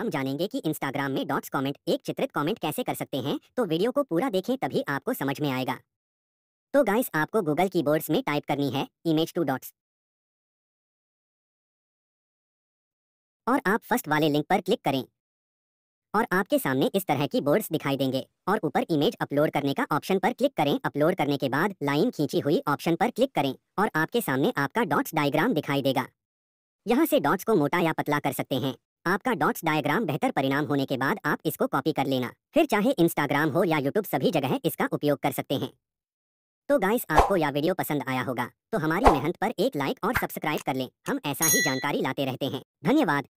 हम जानेंगे कि इंस्टाग्राम में डॉट्स कमेंट एक चित्रित कमेंट कैसे कर सकते हैं तो वीडियो को पूरा देखें तभी आपको समझ में आएगा तो गाइस आपको गूगल की में टाइप करनी है इमेज टू डॉट्स और आप फर्स्ट वाले लिंक पर क्लिक करें और आपके सामने इस तरह की बोर्ड्स दिखाई देंगे और ऊपर इमेज अपलोड करने का ऑप्शन पर क्लिक करें अपलोड करने के बाद लाइन खींची हुई ऑप्शन पर क्लिक करें और आपके सामने आपका डॉट्स डायग्राम दिखाई देगा यहाँ से डॉट्स को मोटा या पतला कर सकते हैं आपका डॉट्स डायग्राम बेहतर परिणाम होने के बाद आप इसको कॉपी कर लेना फिर चाहे इंस्टाग्राम हो या यूट्यूब सभी जगह इसका उपयोग कर सकते हैं तो गाइस आपको यह वीडियो पसंद आया होगा तो हमारी मेहनत पर एक लाइक और सब्सक्राइब कर लें हम ऐसा ही जानकारी लाते रहते हैं धन्यवाद